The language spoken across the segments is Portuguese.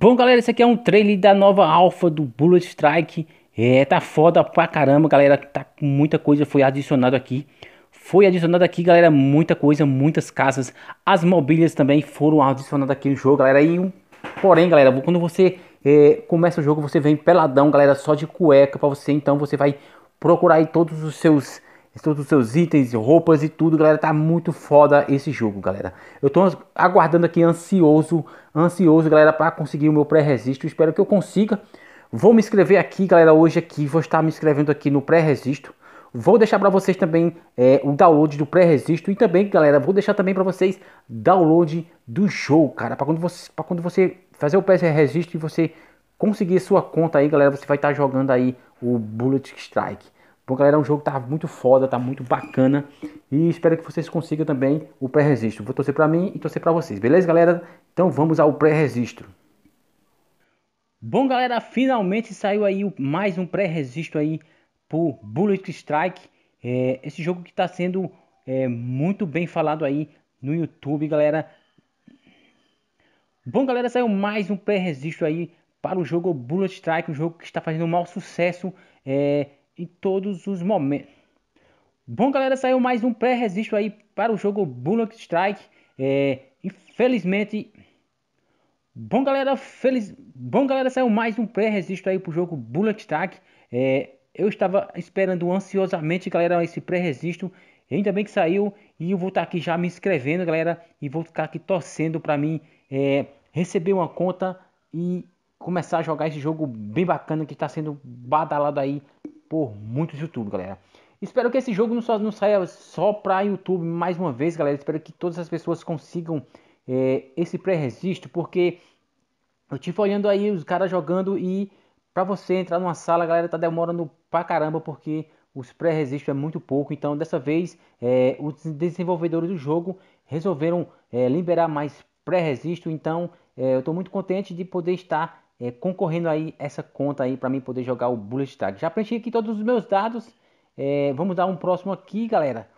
Bom, galera, esse aqui é um trailer da nova alfa do Bullet Strike. É, tá foda pra caramba, galera. Tá muita coisa foi adicionado aqui. Foi adicionado aqui, galera, muita coisa, muitas casas. As mobílias também foram adicionadas aqui no jogo, galera. E porém, galera, quando você é, começa o jogo, você vem peladão, galera, só de cueca para você. Então você vai procurar aí todos os seus todos os seus itens, roupas e tudo, galera, tá muito foda esse jogo, galera. Eu tô aguardando aqui ansioso, ansioso, galera, para conseguir o meu pré-registro. Espero que eu consiga. Vou me inscrever aqui, galera, hoje aqui, vou estar me inscrevendo aqui no pré-registro. Vou deixar para vocês também é, o download do pré-registro e também, galera, vou deixar também para vocês download do jogo, cara, para quando você, para quando você fazer o pré-registro e você conseguir sua conta aí, galera, você vai estar jogando aí o Bullet Strike. Bom, galera, é um jogo que tá muito foda, tá muito bacana. E espero que vocês consigam também o pré-registro. Vou torcer para mim e torcer para vocês, beleza, galera? Então vamos ao pré-registro. Bom, galera, finalmente saiu aí mais um pré-registro aí por Bullet Strike. É, esse jogo que está sendo é, muito bem falado aí no YouTube, galera. Bom, galera, saiu mais um pré-registro aí para o jogo Bullet Strike, um jogo que está fazendo um mau sucesso. É, em todos os momentos. Bom, galera, saiu mais um pré resisto aí para o jogo Bullock Strike. É, infelizmente. Bom, galera, feliz. Bom, galera, saiu mais um pré resisto aí para o jogo Bullet Strike. É, eu estava esperando ansiosamente, galera, esse pré resisto Ainda bem que saiu e eu vou estar tá aqui já me inscrevendo, galera, e vou ficar aqui torcendo para mim é, receber uma conta e começar a jogar esse jogo bem bacana que está sendo badalado aí por muitos YouTube, galera. Espero que esse jogo não, só, não saia só para YouTube mais uma vez, galera. Espero que todas as pessoas consigam é, esse pré-registro, porque eu tive olhando aí os caras jogando e para você entrar numa sala, galera, tá demorando pra caramba, porque os pré-registros é muito pouco. Então, dessa vez, é, os desenvolvedores do jogo resolveram é, liberar mais pré-registro. Então, eu estou muito contente de poder estar é, concorrendo aí essa conta aí para mim poder jogar o Bullet Tag. Já preenchi aqui todos os meus dados. É, vamos dar um próximo aqui, galera.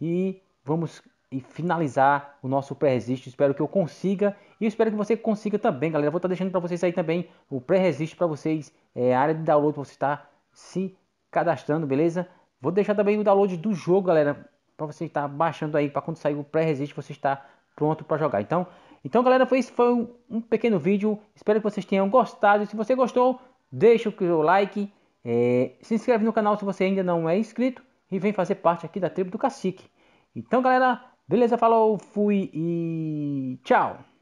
E vamos e finalizar o nosso pré-resist. Espero que eu consiga e espero que você consiga também, galera. vou estar tá deixando para vocês aí também o pré-resist para vocês, é, a área de download você está se cadastrando, beleza? Vou deixar também o download do jogo, galera, para você estar tá baixando aí para quando sair o pré-resist você está pronto para jogar. Então, então, galera, foi, esse foi um, um pequeno vídeo. Espero que vocês tenham gostado. Se você gostou, deixa o seu like. É, se inscreve no canal se você ainda não é inscrito. E vem fazer parte aqui da tribo do cacique. Então, galera, beleza? Falou, fui e tchau!